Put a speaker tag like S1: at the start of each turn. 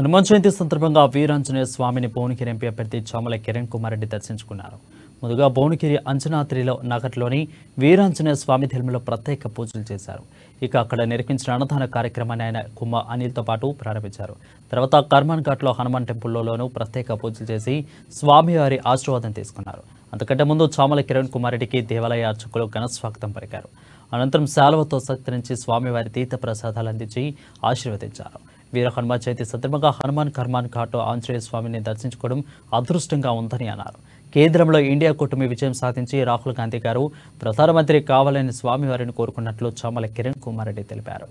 S1: హనుమాన్ జయంతి సందర్భంగా వీరాంజనేయ స్వామిని భువనగిరి ఎంపీ అభ్యర్థి చామల కిరణ్ కుమార్ రెడ్డి దర్శించుకున్నారు ముందుగా భువనగిరి అంజనాద్రిలో నగర్లోని వీరాంజనేయ స్వామి ధర్మలో ప్రత్యేక పూజలు చేశారు ఇక అక్కడ నిర్మించిన అన్నదాన కార్యక్రమాన్ని ఆయన కుమ్మ అనిల్తో పాటు ప్రారంభించారు తర్వాత కర్మాన్ ఘాట్లో హనుమాన్ టెంపుల్లోనూ ప్రత్యేక పూజలు చేసి స్వామివారి ఆశీర్వాదం తీసుకున్నారు అంతకంటే ముందు చామల కిరణ్ కుమార్ రెడ్డికి దేవాలయ అర్చకులు ఘనస్వాగతం పలికారు అనంతరం శాలవతో సత్కరించి స్వామివారి తీర్థ ప్రసాదాలు అందించి ఆశీర్వదించారు వీర హనుమాన్ చవితి సందర్భంగా హనుమాన్ కర్మాన్ ఘాట్లో ఆంజనేయ స్వామిని దర్శించుకోవడం అదృష్టంగా ఉందని అన్నారు కేంద్రంలో ఇండియా కూటమి విజయం సాధించి రాహుల్ గాంధీ గారు ప్రధానమంత్రి కావాలని స్వామివారిని కోరుకున్నట్లు చామల కిరణ్ కుమార్ రెడ్డి తెలిపారు